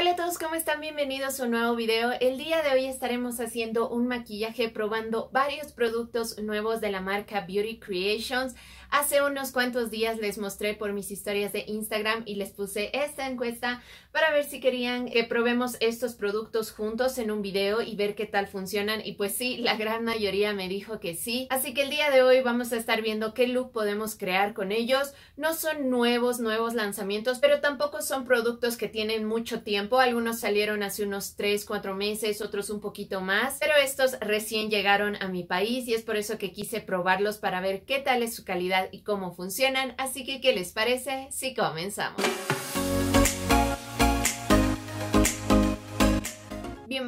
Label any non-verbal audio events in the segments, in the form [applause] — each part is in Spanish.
Hola a todos, ¿cómo están? Bienvenidos a un nuevo video. El día de hoy estaremos haciendo un maquillaje probando varios productos nuevos de la marca Beauty Creations. Hace unos cuantos días les mostré por mis historias de Instagram y les puse esta encuesta para ver si querían que probemos estos productos juntos en un video y ver qué tal funcionan. Y pues sí, la gran mayoría me dijo que sí. Así que el día de hoy vamos a estar viendo qué look podemos crear con ellos. No son nuevos, nuevos lanzamientos, pero tampoco son productos que tienen mucho tiempo algunos salieron hace unos 3, 4 meses, otros un poquito más, pero estos recién llegaron a mi país y es por eso que quise probarlos para ver qué tal es su calidad y cómo funcionan, así que ¿qué les parece si comenzamos?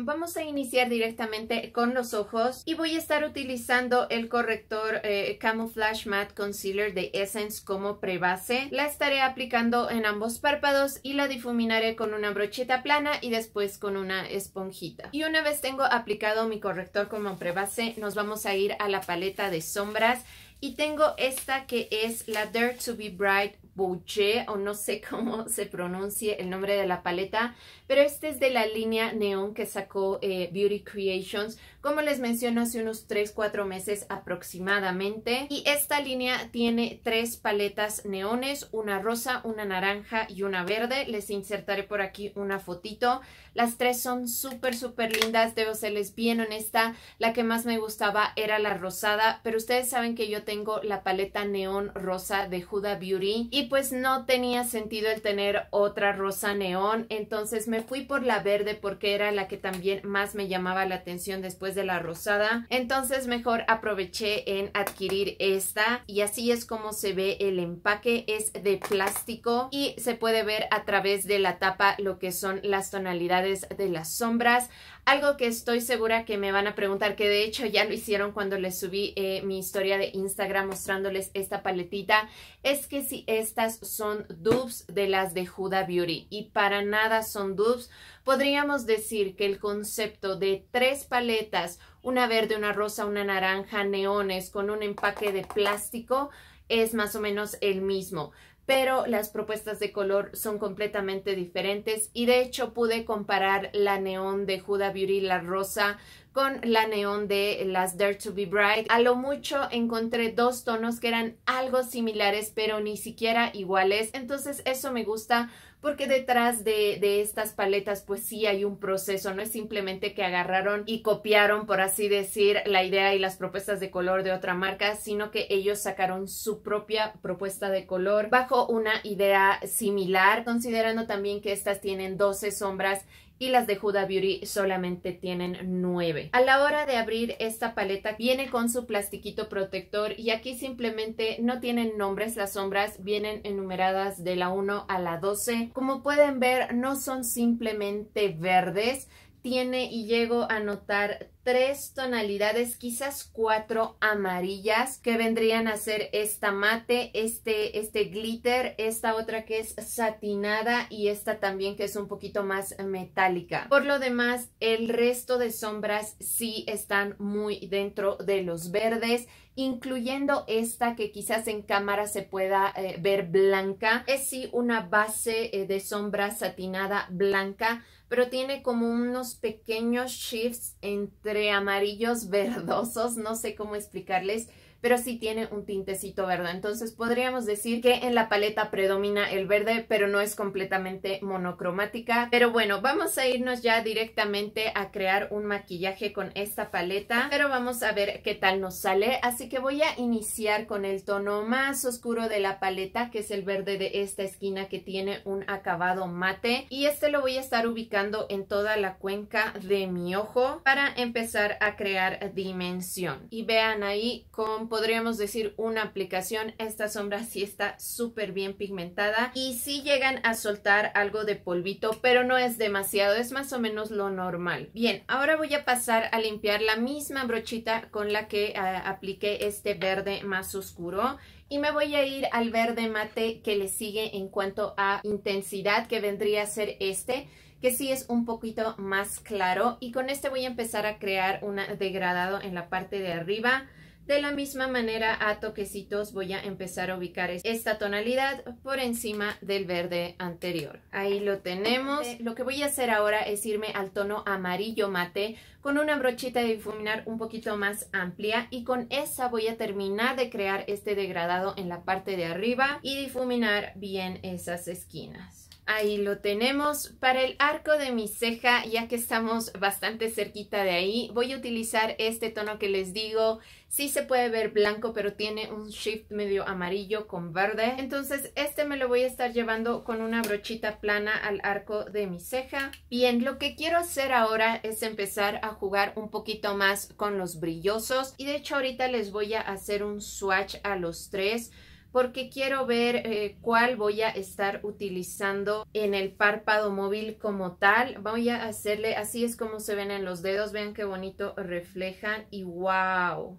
vamos a iniciar directamente con los ojos y voy a estar utilizando el corrector eh, Camouflage Matte Concealer de Essence como prebase. La estaré aplicando en ambos párpados y la difuminaré con una brocheta plana y después con una esponjita. Y una vez tengo aplicado mi corrector como prebase, nos vamos a ir a la paleta de sombras y tengo esta que es la Dare to be Bright Boucher o no sé [laughs] cómo se pronuncie el nombre de la paleta, pero este es de la línea Neon que sacó eh, Beauty Creations como les menciono hace unos 3-4 meses aproximadamente. Y esta línea tiene tres paletas neones, una rosa, una naranja y una verde. Les insertaré por aquí una fotito. Las tres son súper, súper lindas, debo serles bien honesta. La que más me gustaba era la rosada, pero ustedes saben que yo tengo la paleta neón rosa de Huda Beauty y pues no tenía sentido el tener otra rosa neón, entonces me fui por la verde porque era la que también más me llamaba la atención después de la rosada. Entonces mejor aproveché en adquirir esta y así es como se ve el empaque. Es de plástico y se puede ver a través de la tapa lo que son las tonalidades de las sombras. Algo que estoy segura que me van a preguntar, que de hecho ya lo hicieron cuando les subí eh, mi historia de Instagram mostrándoles esta paletita, es que si estas son dupes de las de Huda Beauty y para nada son dupes podríamos decir que el concepto de tres paletas, una verde, una rosa, una naranja, neones, con un empaque de plástico, es más o menos el mismo pero las propuestas de color son completamente diferentes y de hecho pude comparar la neón de Huda Beauty, la rosa, con la neón de las Dare to be Bright. A lo mucho encontré dos tonos que eran algo similares pero ni siquiera iguales, entonces eso me gusta porque detrás de, estas paletas pues sí hay un proceso, no es simplemente que agarraron y copiaron, por así decir, la idea y las propuestas de color de otra marca, sino que ellos sacaron su propia propuesta de color bajo una idea similar, considerando también que estas tienen 12 sombras y las de Huda Beauty solamente tienen 9. A la hora de abrir esta paleta viene con su plastiquito protector y aquí simplemente no tienen nombres las sombras, vienen enumeradas de la 1 a la 12. Como pueden ver no son simplemente verdes, tiene y llego a notar tres tonalidades, quizás cuatro amarillas que vendrían a ser esta mate, este, este glitter, esta otra que es satinada y esta también que es un poquito más metálica. Por lo demás, el resto de sombras sí están muy dentro de los verdes incluyendo esta que quizás en cámara se pueda eh, ver blanca. Es sí una base eh, de sombra satinada blanca, pero tiene como unos pequeños shifts entre amarillos [laughs] verdosos, no sé cómo explicarles, pero sí tiene un tintecito verde. Entonces podríamos decir que en la paleta predomina el verde, pero no es completamente monocromática. Pero bueno, vamos a irnos ya directamente a crear un maquillaje con esta paleta, pero vamos a ver qué tal nos sale. Así que voy a iniciar con el tono más oscuro de la paleta, que es el verde de esta esquina que tiene un acabado mate. Y este lo voy a estar ubicando en toda la cuenca de mi ojo para empezar a crear dimensión. Y vean ahí cómo podríamos decir una aplicación. Esta sombra sí está súper bien pigmentada y sí llegan a soltar algo de polvito, pero no es demasiado, es más o menos lo normal. Bien, ahora voy a pasar a limpiar la misma brochita con la que ah, apliqué este verde más oscuro y me voy a ir al verde mate que le sigue en cuanto a intensidad que vendría a ser este que sí es un poquito más claro y con este voy a empezar a crear un degradado en la parte de arriba de la misma manera, a toquecitos voy a empezar a ubicar esta tonalidad por encima del verde anterior. Ahí lo tenemos. Este, lo que voy a hacer ahora es irme al tono amarillo mate con una brochita de difuminar un poquito más amplia y con esa voy a terminar de crear este degradado en la parte de arriba y difuminar bien esas esquinas. Ahí lo tenemos. Para el arco de mi ceja, ya que estamos bastante cerquita de ahí, voy a utilizar este tono que les digo. Sí se puede ver blanco, pero tiene un shift medio amarillo con verde. Entonces este me lo voy a estar llevando con una brochita plana al arco de mi ceja. Bien, lo que quiero hacer ahora es empezar a jugar un poquito más con los brillosos y de hecho ahorita les voy a hacer un swatch a los tres porque quiero ver eh, cuál voy a estar utilizando en el párpado móvil como tal. Voy a hacerle, así es como se ven en los dedos, vean qué bonito reflejan y wow.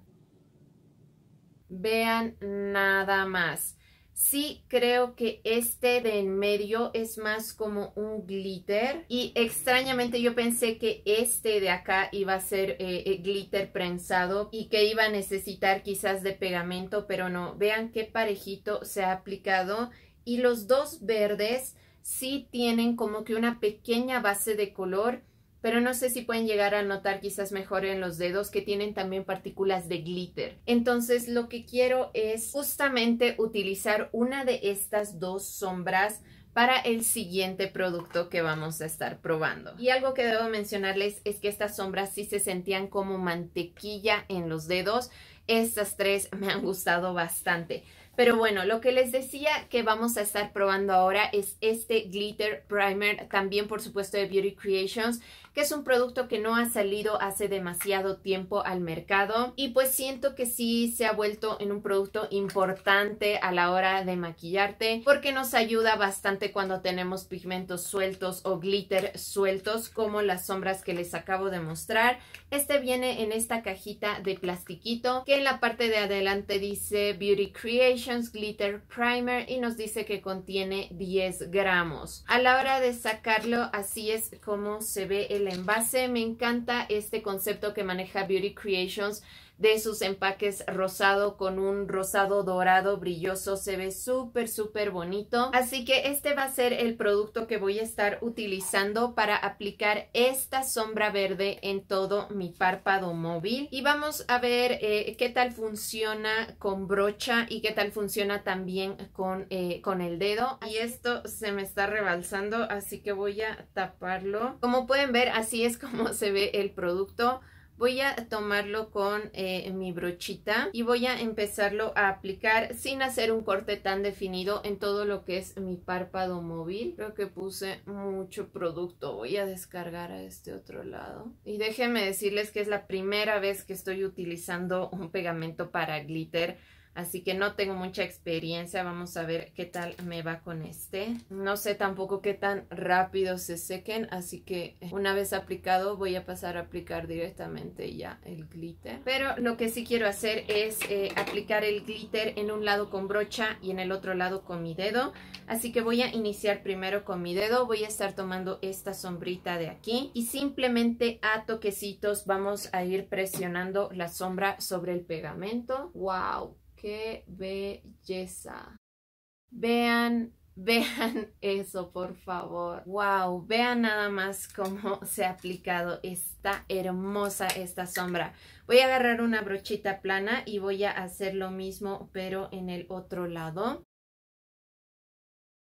Vean nada más. Sí creo que este de en medio es más como un glitter y extrañamente yo pensé que este de acá iba a ser eh, eh, glitter prensado y que iba a necesitar quizás de pegamento, pero no. Vean qué parejito se ha aplicado y los dos verdes sí tienen como que una pequeña base de color pero no sé si pueden llegar a notar quizás mejor en los dedos que tienen también partículas de glitter. Entonces lo que quiero es justamente utilizar una de estas dos sombras para el siguiente producto que vamos a estar probando. Y algo que debo mencionarles es que estas sombras sí se sentían como mantequilla en los dedos. Estas tres me han gustado bastante. Pero bueno, lo que les decía que vamos a estar probando ahora es este Glitter Primer, también por supuesto de Beauty Creations que es un producto que no ha salido hace demasiado tiempo al mercado y pues siento que sí se ha vuelto en un producto importante a la hora de maquillarte porque nos ayuda bastante cuando tenemos pigmentos sueltos o glitter sueltos como las sombras que les acabo de mostrar. Este viene en esta cajita de plastiquito que en la parte de adelante dice Beauty Creations Glitter Primer y nos dice que contiene 10 gramos. A la hora de sacarlo así es como se ve el el envase. Me encanta este concepto que maneja Beauty Creations de sus empaques rosado con un rosado dorado brilloso. Se ve súper, súper bonito. Así que este va a ser el producto que voy a estar utilizando para aplicar esta sombra verde en todo mi párpado móvil. Y vamos a ver eh, qué tal funciona con brocha y qué tal funciona también con, eh, con el dedo. Y esto se me está rebalsando, así que voy a taparlo. Como pueden ver, así es como [laughs] se ve el producto voy a tomarlo con eh, mi brochita y voy a empezarlo a aplicar sin hacer un corte tan definido en todo lo que es mi párpado móvil. Creo que puse mucho producto. Voy a descargar a este otro lado. Y déjenme decirles que es la primera vez que estoy utilizando un pegamento para glitter Así que no tengo mucha experiencia. Vamos a ver qué tal me va con este. No sé tampoco qué tan rápido se sequen. Así que una vez aplicado voy a pasar a aplicar directamente ya el glitter. Pero lo que sí quiero hacer es eh, aplicar el glitter en un lado con brocha y en el otro lado con mi dedo. Así que voy a iniciar primero con mi dedo. Voy a estar tomando esta sombrita de aquí. Y simplemente a toquecitos vamos a ir presionando la sombra sobre el pegamento. ¡Wow! Qué belleza. Vean, [laughs] vean eso, por favor. Wow, vean nada más cómo [laughs] se ha aplicado. esta hermosa esta sombra. Voy a agarrar una brochita plana y voy a hacer lo mismo, pero en el otro lado.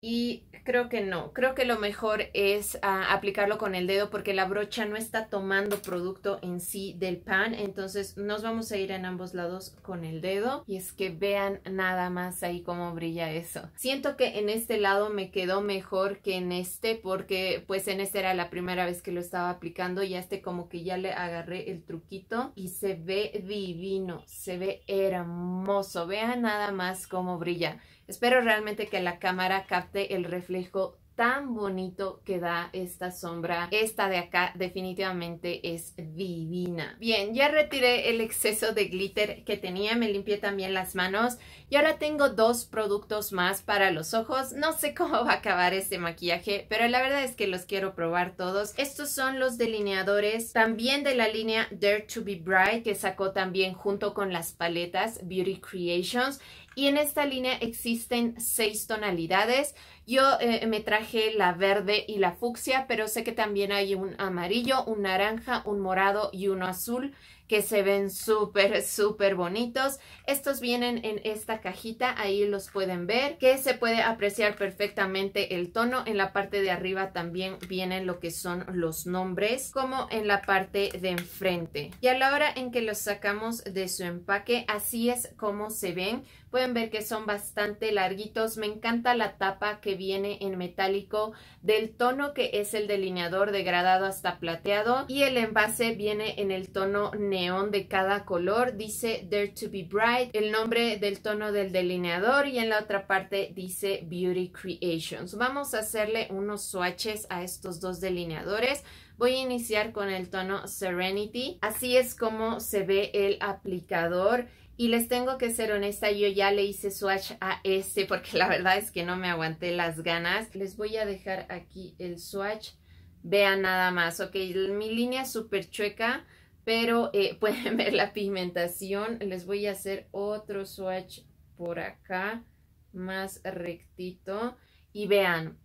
Y creo que no, creo que lo mejor es ah, aplicarlo con el dedo porque la brocha no está tomando producto en sí del pan, entonces nos vamos a ir en ambos lados con el dedo y es que vean nada más ahí cómo brilla eso. Siento que en este lado me quedó mejor que en este porque pues en este era la primera vez que lo estaba aplicando y a este como que ya le agarré el truquito y se ve divino, se ve hermoso, vean nada más cómo brilla. Espero realmente que la cámara capte el reflejo tan bonito que da esta sombra. Esta de acá definitivamente es divina. Bien, ya retiré el exceso de glitter que tenía, me limpié también las manos y ahora tengo dos productos más para los ojos. No sé cómo [laughs] va a acabar este maquillaje, pero la verdad es que los quiero probar todos. Estos son los delineadores también de la línea Dare to be Bright que sacó también junto con las paletas Beauty Creations y en esta línea existen seis tonalidades. Yo eh, me traje la verde y la fucsia, pero sé que también hay un amarillo, un naranja, un morado y uno azul que se ven súper, súper bonitos. Estos vienen en esta cajita, ahí los pueden ver, que se puede apreciar perfectamente el tono. En la parte de arriba también vienen lo que son los nombres, como en la parte de enfrente. Y a la hora en que los sacamos de su empaque, así es como se ven. Pueden ver que son bastante larguitos. Me encanta la tapa que viene en metálico del tono que es el delineador degradado hasta plateado. Y el envase viene en el tono neón de cada color. Dice Dare to be Bright, el nombre del tono del delineador. Y en la otra parte dice Beauty Creations. Vamos a hacerle unos swatches a estos dos delineadores. Voy a iniciar con el tono Serenity. Así es como se ve el aplicador. Y les tengo que ser honesta, yo ya le hice swatch a este porque la verdad es que no me aguanté las ganas. Les voy a dejar aquí el swatch. Vean nada más, ok, mi línea es súper chueca, pero eh, [laughs] pueden ver la pigmentación. Les voy a hacer otro swatch por acá, más rectito. Y vean,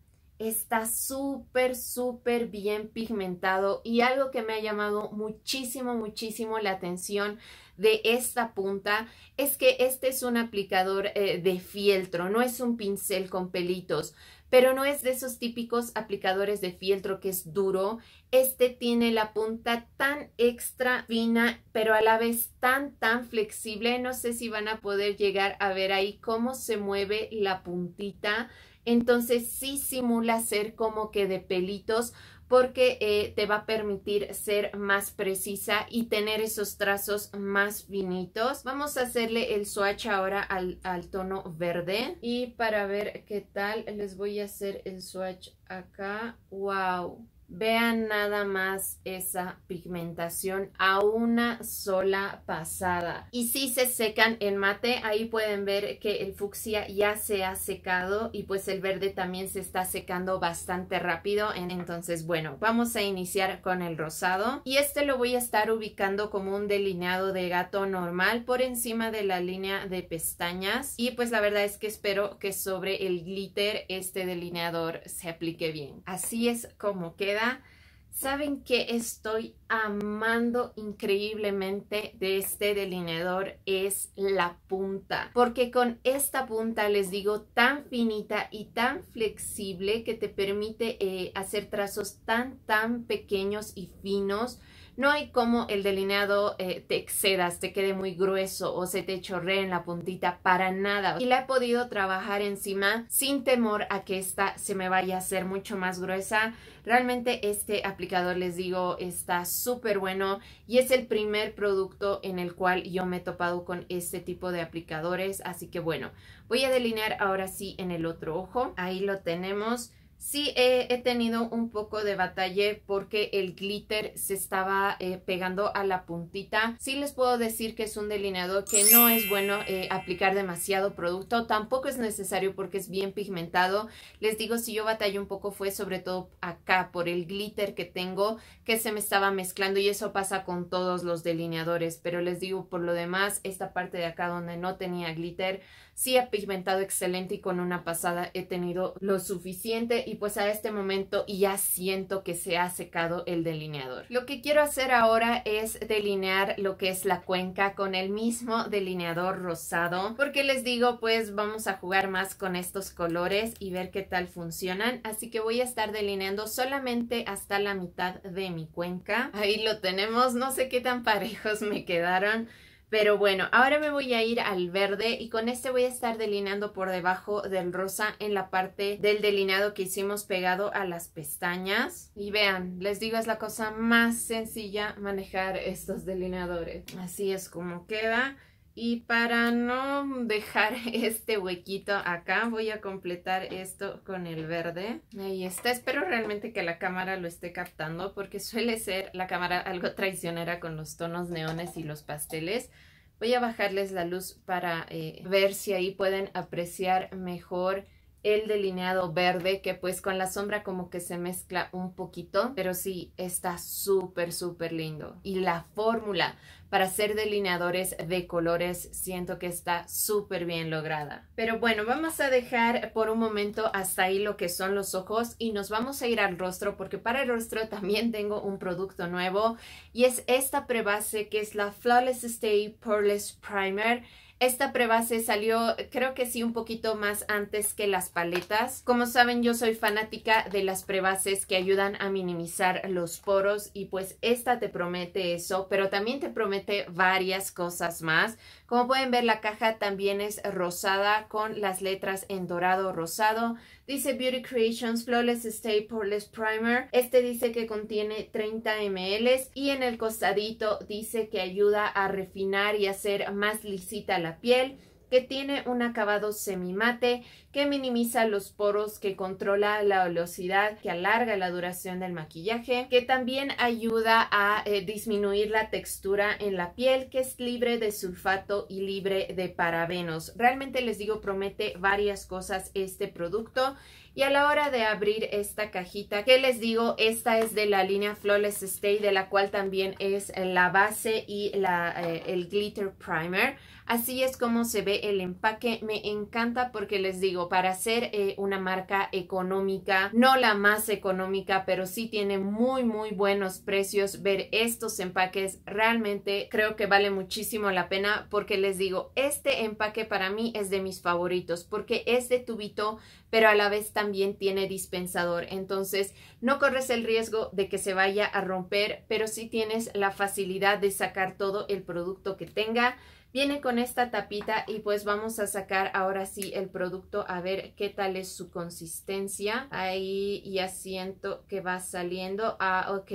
está súper, súper bien pigmentado y algo que me ha llamado muchísimo, muchísimo la atención de esta punta es que este es un aplicador eh, de fieltro, no es un pincel con pelitos, pero no es de esos típicos aplicadores de fieltro que es duro. Este tiene la punta tan extra fina, pero a la vez tan, tan flexible. No sé si van a poder llegar a ver ahí cómo se mueve la puntita entonces sí simula ser como que de pelitos porque eh, te va a permitir ser más precisa y tener esos trazos más finitos. Vamos a hacerle el swatch ahora al, al tono verde y para ver qué tal les voy a hacer el swatch acá. ¡Wow! Vean nada más esa pigmentación a una sola pasada. Y si se secan en mate, ahí pueden ver que el fucsia ya se ha secado y pues el verde también se está secando bastante rápido. Entonces, bueno, vamos a iniciar con el rosado. Y este lo voy a estar ubicando como un delineado de gato normal por encima de la línea de pestañas. Y pues la verdad es que espero que sobre el glitter este delineador se aplique bien. Así es como queda saben que estoy amando increíblemente de este delineador es la punta porque con esta punta les digo tan finita y tan flexible que te permite eh, hacer trazos tan tan pequeños y finos no hay como el delineado eh, te excedas, te quede muy grueso o se te chorree en la puntita para nada. Y la he podido trabajar encima sin temor a que esta se me vaya a hacer mucho más gruesa. Realmente este aplicador, les digo, está súper bueno y es el primer producto en el cual yo me he topado con este tipo de aplicadores. Así que bueno, voy a delinear ahora sí en el otro ojo. Ahí lo tenemos. Sí, he tenido un poco de batalla porque el glitter se estaba eh, pegando a la puntita. Sí les puedo decir que es un delineador que no es bueno eh, aplicar demasiado producto. Tampoco es necesario porque es bien pigmentado. Les digo, si yo batallé un poco fue sobre todo acá por el glitter que tengo que se me estaba mezclando y eso pasa con todos los delineadores. Pero les digo, por lo demás, esta parte de acá donde no tenía glitter sí ha pigmentado excelente y con una pasada he tenido lo suficiente y pues a este momento ya siento que se ha secado el delineador. Lo que quiero hacer ahora es delinear lo que es la cuenca con el mismo delineador rosado porque les digo pues vamos a jugar más con estos colores y ver qué tal funcionan así que voy a estar delineando solamente hasta la mitad de mi cuenca. Ahí lo tenemos, no sé qué tan parejos me quedaron pero bueno, ahora me voy a ir al verde y con este voy a estar delineando por debajo del rosa en la parte del delineado que hicimos pegado a las pestañas. Y vean, les digo, es la cosa más sencilla manejar estos delineadores. Así es como queda. Y para no dejar [laughs] este huequito acá, voy a completar esto con el verde. Ahí está. Espero realmente que la cámara lo esté captando porque suele ser la cámara algo traicionera con los tonos neones y los pasteles. Voy a bajarles la luz para eh, ver si ahí pueden apreciar mejor el delineado verde que pues con la sombra como que se mezcla un poquito, pero sí está súper súper lindo. Y la fórmula para hacer delineadores de colores siento que está súper bien lograda. Pero bueno, vamos a dejar por un momento hasta ahí lo que son los ojos y nos vamos a ir al rostro porque para el rostro también tengo un producto nuevo y es esta prebase que es la Flawless Stay Pearless Primer. Esta prebase salió, creo que sí, un poquito más antes que las paletas. Como saben, yo soy fanática de las prebases que ayudan a minimizar los poros y pues esta te promete eso, pero también te promete varias cosas más como pueden ver, la caja también es rosada con las letras en dorado rosado. Dice Beauty Creations Flawless Stay Poreless Primer. Este dice que contiene 30 ml y en el costadito dice que ayuda a refinar y hacer más lisita la piel que tiene un acabado semimate, que minimiza los poros, que controla la oleosidad, que alarga la duración del maquillaje, que también ayuda a eh, disminuir la textura en la piel, que es libre de sulfato y libre de parabenos. Realmente les digo, promete varias cosas este producto. Y a la hora de abrir esta cajita, que les digo, esta es de la línea Flawless Stay, de la cual también es la base y eh, el glitter primer. Así es como se ve el empaque. Me encanta porque les digo, para ser eh, una marca económica, no la más económica, pero sí tiene muy, muy buenos precios. Ver estos empaques realmente creo que vale muchísimo la pena porque les digo, este empaque para mí es de mis favoritos porque es de tubito, pero a la vez también también tiene dispensador, entonces no corres el riesgo de que se vaya a romper, pero si tienes la facilidad de sacar todo el producto que tenga. Viene con esta tapita y pues vamos a sacar ahora sí el producto a ver qué tal es su consistencia. Ahí ya siento que va saliendo. Ah, ok.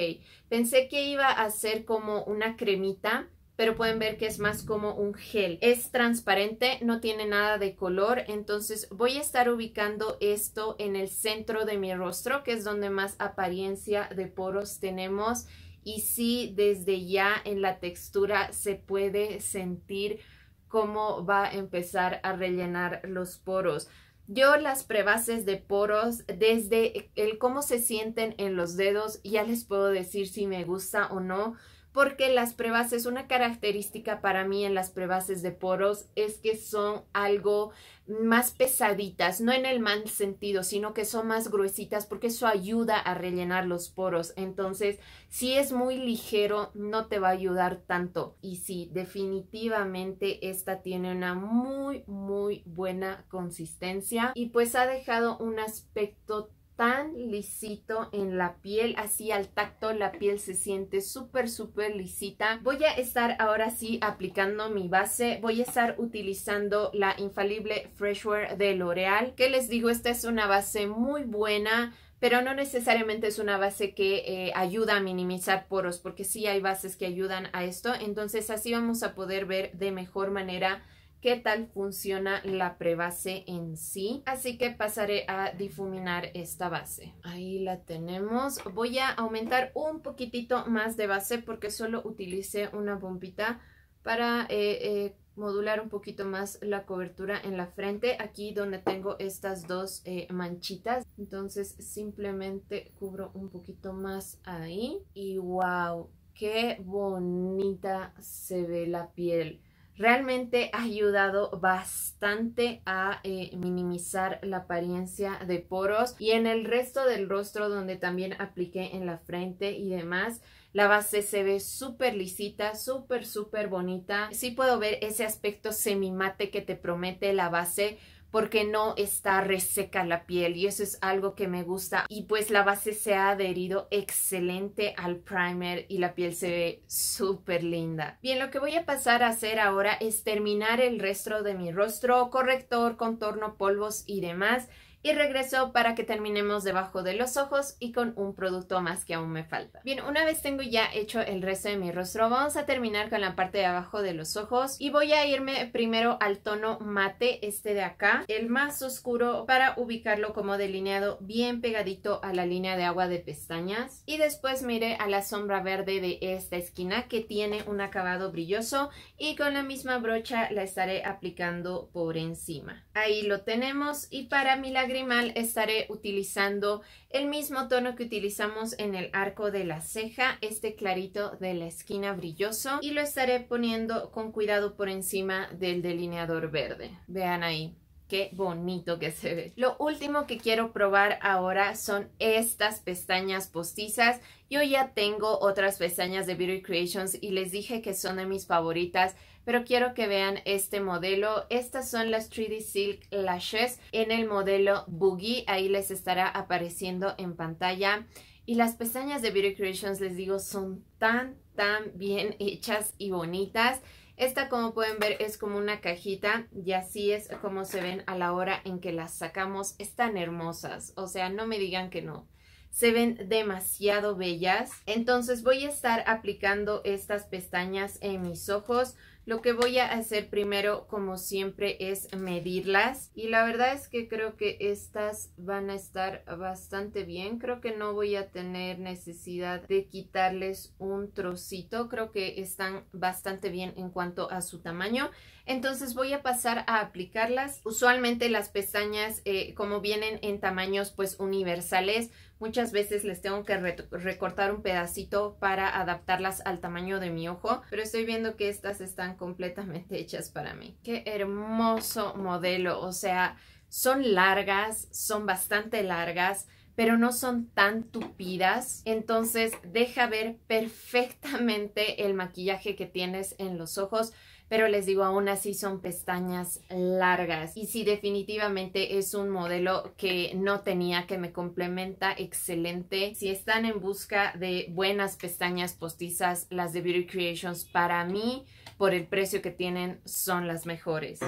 Pensé que iba a ser como una cremita, pero pueden ver que es más como un gel. Es transparente, no tiene nada de color, entonces voy a estar ubicando esto en el centro de mi rostro, que es donde más apariencia de poros tenemos. Y sí, desde ya en la textura se puede sentir cómo va a empezar a rellenar los poros. Yo las prebases de poros, desde el cómo se sienten en los dedos, ya les puedo decir si me gusta o no porque las prebases, una característica para mí en las prebases de poros es que son algo más pesaditas, no en el mal sentido, sino que son más gruesitas porque eso ayuda a rellenar los poros. Entonces, si es muy ligero, no te va a ayudar tanto. Y sí, definitivamente esta tiene una muy, muy buena consistencia y pues ha dejado un aspecto tan lisito en la piel, así al tacto la piel se siente súper súper lisita. Voy a estar ahora sí aplicando mi base, voy a estar utilizando la infalible Freshware de L'Oreal, que les digo esta es una base muy buena, pero no necesariamente es una base que eh, ayuda a minimizar poros, porque sí hay bases que ayudan a esto, entonces así vamos a poder ver de mejor manera qué tal funciona la prebase en sí. Así que pasaré a difuminar esta base. Ahí la tenemos. Voy a aumentar un poquitito más de base porque solo utilicé una bombita para eh, eh, modular un poquito más la cobertura en la frente. Aquí donde tengo estas dos eh, manchitas. Entonces simplemente cubro un poquito más ahí. Y wow, qué bonita se ve la piel realmente ha ayudado bastante a eh, minimizar la apariencia de poros y en el resto del rostro donde también apliqué en la frente y demás la base se ve súper lisita, súper, súper bonita. Sí puedo ver ese aspecto semi mate que te promete la base, porque no está reseca la piel y eso es algo que me gusta y pues la base se ha adherido excelente al primer y la piel se ve súper linda. Bien, lo que voy a pasar a hacer ahora es terminar el resto de mi rostro, corrector, contorno, polvos y demás y regreso para que terminemos debajo de los ojos y con un producto más que aún me falta. Bien, una vez tengo ya hecho el resto de mi rostro, vamos a terminar con la parte de abajo de los ojos y voy a irme primero al tono mate, este de acá, el más oscuro para ubicarlo como delineado bien pegadito a la línea de agua de pestañas y después miré a la sombra verde de esta esquina que tiene un acabado brilloso y con la misma brocha la estaré aplicando por encima. Ahí lo tenemos y para la grimal estaré utilizando el mismo tono que utilizamos en el arco de la ceja, este clarito de la esquina brilloso y lo estaré poniendo con cuidado por encima del delineador verde. Vean ahí. Qué bonito que se ve. Lo último que quiero probar ahora son estas pestañas postizas. Yo ya tengo otras pestañas de Beauty Creations y les dije que son de mis favoritas, pero quiero que vean este modelo. Estas son las 3D Silk Lashes en el modelo Boogie. Ahí les estará apareciendo en pantalla. Y las pestañas de Beauty Creations, les digo, son tan, tan bien hechas y bonitas. Esta, como pueden ver, es como una cajita y así es como se ven a la hora en que las sacamos. Están hermosas, o sea, no me digan que no. Se ven demasiado bellas. Entonces voy a estar aplicando estas pestañas en mis ojos. Lo que voy a hacer primero, como siempre, es medirlas. Y la verdad es que creo que estas van a estar bastante bien. Creo que no voy a tener necesidad de quitarles un trocito. Creo que están bastante bien en cuanto a su tamaño. Entonces voy a pasar a aplicarlas. Usualmente las pestañas, eh, como vienen en tamaños pues universales, Muchas veces les tengo que recortar un pedacito para adaptarlas al tamaño de mi ojo, pero estoy viendo que estas están completamente hechas para mí. Qué hermoso modelo, o sea, son largas, son bastante largas, pero no son tan tupidas, entonces deja ver perfectamente el maquillaje que tienes en los ojos pero les digo, aún así son pestañas largas. Y sí, definitivamente es un modelo que no tenía, que me complementa excelente. Si están en busca de buenas pestañas postizas, las de Beauty Creations para mí, por el precio que tienen, son las mejores.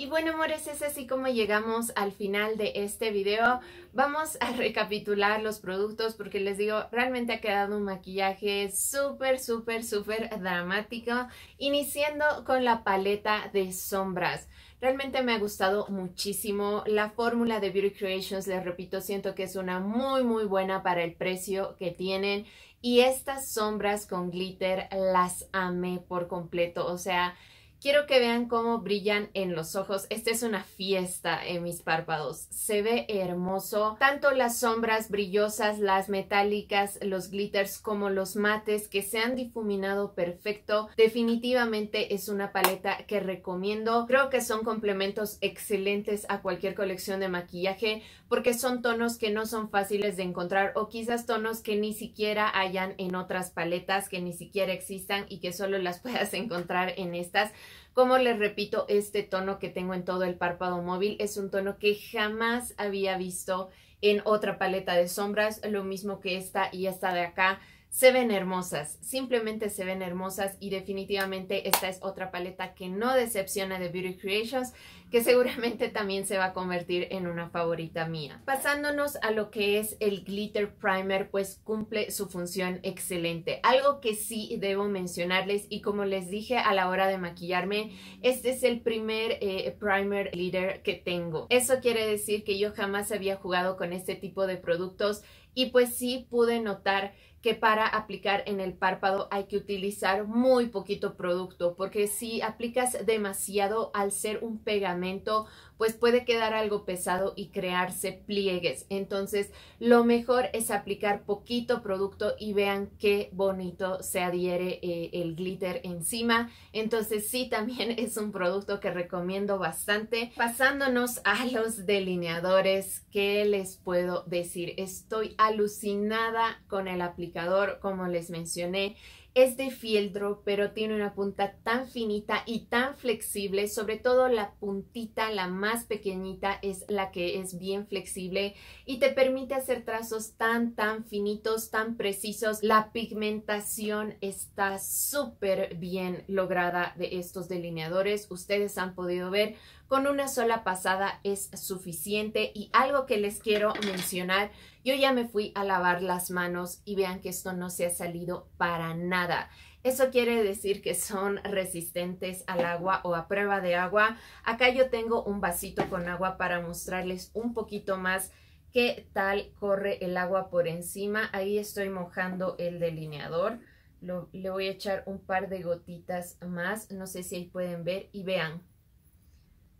Y bueno, amores, es así como llegamos al final de este video. Vamos a [laughs] recapitular los productos porque les digo, realmente ha quedado un maquillaje súper, súper, súper dramático. Iniciando con la paleta de sombras. Realmente me ha gustado muchísimo. La fórmula de Beauty Creations, les repito, siento que es una muy, muy buena para el precio que tienen. Y estas sombras con glitter las amé por completo. O sea, Quiero que vean cómo brillan en los ojos. Esta es una fiesta en mis párpados. Se ve hermoso. Tanto las sombras brillosas, las metálicas, los glitters como los mates que se han difuminado perfecto. Definitivamente es una paleta que recomiendo. Creo que son complementos excelentes a cualquier colección de maquillaje porque son tonos que no son fáciles de encontrar o quizás tonos que ni siquiera hayan en otras paletas, que ni siquiera existan y que solo las [laughs] puedas encontrar en estas. Como les repito, este tono que tengo en todo el párpado móvil es un tono que jamás había visto en otra paleta de sombras, lo mismo que esta y esta de acá se ven hermosas, simplemente se ven hermosas y definitivamente esta es otra paleta que no decepciona de Beauty Creations, que seguramente también se va a convertir en una favorita mía. Pasándonos a lo que es el Glitter Primer, pues cumple su función excelente. Algo que sí debo mencionarles y como les dije a la hora de maquillarme, este es el primer eh, primer glitter que tengo. Eso quiere decir que yo jamás había jugado con este tipo de productos y pues sí pude notar que para aplicar en el párpado hay que utilizar muy poquito producto porque si aplicas demasiado al ser un pegamento pues puede quedar algo pesado y crearse pliegues. Entonces, lo mejor es aplicar poquito producto y vean qué bonito se adhiere eh, el glitter encima. Entonces, sí, también [laughs] es un producto que recomiendo bastante. Pasándonos a los delineadores, ¿qué les puedo decir? Estoy alucinada con el aplicador, como les mencioné. Es de fieltro, pero tiene una punta tan finita y tan flexible, sobre todo la puntita, la más pequeñita, es la que es bien flexible y te permite hacer trazos tan, tan finitos, tan precisos. La pigmentación está súper bien lograda de estos delineadores. Ustedes han podido ver con una sola pasada es suficiente. Y algo que les quiero mencionar, yo ya me fui a lavar las manos y vean que esto no se ha salido para nada. Eso quiere decir que son resistentes al agua o a prueba de agua. Acá yo tengo un vasito con agua para mostrarles un poquito más qué tal corre el agua por encima. Ahí estoy mojando el delineador. le voy a echar un par de gotitas más. No sé si ahí pueden ver y vean.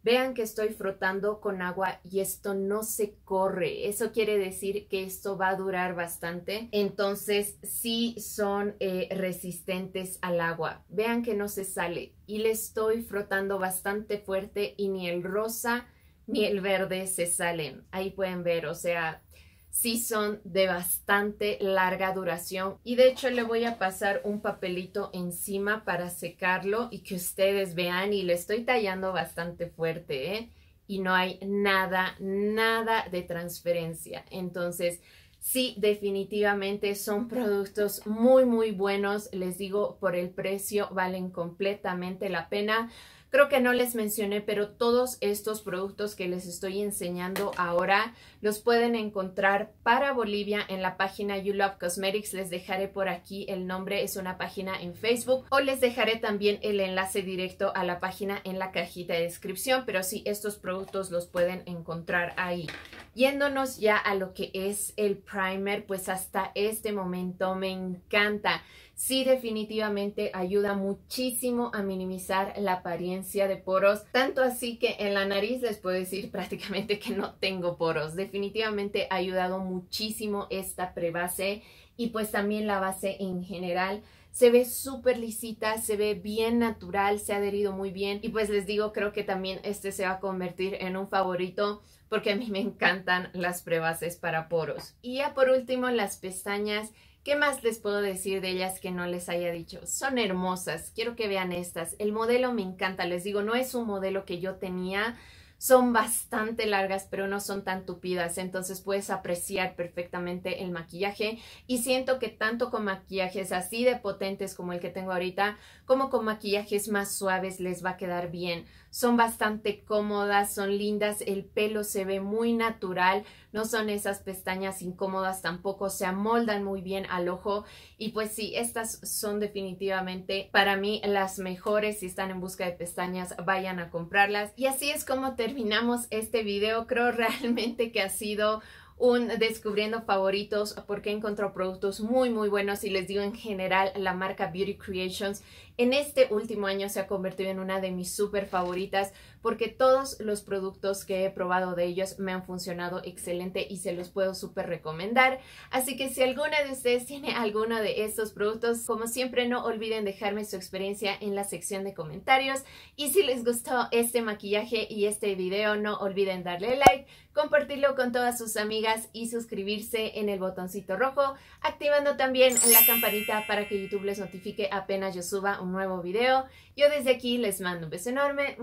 Vean que estoy frotando con agua y esto no se corre. Eso quiere decir que esto va a durar bastante. Entonces sí son eh, resistentes al agua. Vean que no se sale y le estoy frotando bastante fuerte y ni el rosa ni el verde se salen. Ahí pueden ver, o sea, sí son de bastante larga duración y de hecho le voy a pasar un papelito encima para secarlo y que ustedes vean y le estoy tallando bastante fuerte ¿eh? y no hay nada, nada de transferencia. Entonces, sí, definitivamente son productos muy, muy buenos. Les digo, por el precio valen completamente la pena. Creo que no les mencioné, pero todos estos productos que les estoy enseñando ahora los pueden encontrar para Bolivia en la página You Love Cosmetics. Les dejaré por aquí el nombre, es una página en Facebook o les dejaré también el enlace directo a la página en la cajita de descripción, pero sí, estos productos los pueden encontrar ahí. Yéndonos ya a lo que es el primer, pues hasta este momento me encanta sí definitivamente ayuda muchísimo a minimizar la apariencia de poros, tanto así que en la nariz les puedo decir [laughs] prácticamente que no tengo poros. Definitivamente ha ayudado muchísimo esta prebase y pues también la base en general se ve súper lisita, se ve bien natural, se ha adherido muy bien y pues les digo, creo que también este se va a convertir en un favorito porque a mí me encantan las prebases para poros. Y ya por último, las pestañas ¿Qué más les puedo decir de ellas que no les haya dicho? Son hermosas, quiero que vean estas. El modelo me encanta, les digo, no es un modelo que yo tenía, son bastante largas, pero no son tan tupidas, entonces puedes apreciar perfectamente el maquillaje y siento que tanto con maquillajes así de potentes como el que tengo ahorita, como con maquillajes más suaves les va a quedar bien son bastante cómodas, son lindas, el pelo se ve muy natural, no son esas pestañas incómodas tampoco, se amoldan muy bien al ojo y pues sí, estas son definitivamente para mí las mejores, si están en busca de pestañas vayan a comprarlas y así es como terminamos este video, creo [laughs] realmente que ha sido un descubriendo favoritos porque encontró productos muy muy buenos y les digo en general la marca Beauty Creations en este último año se ha convertido en una de mis súper favoritas porque todos los productos que he probado de ellos me han funcionado excelente y se los puedo súper recomendar. Así que si alguna de ustedes tiene alguno de estos productos, como siempre no olviden dejarme su experiencia en la sección de comentarios. Y si les gustó este maquillaje y este video, no olviden darle like, compartirlo con todas sus amigas y suscribirse en el botoncito rojo, activando también la campanita para que YouTube les notifique apenas yo suba un nuevo video. Yo desde aquí les mando un beso enorme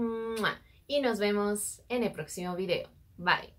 y nos vemos en el próximo video. Bye.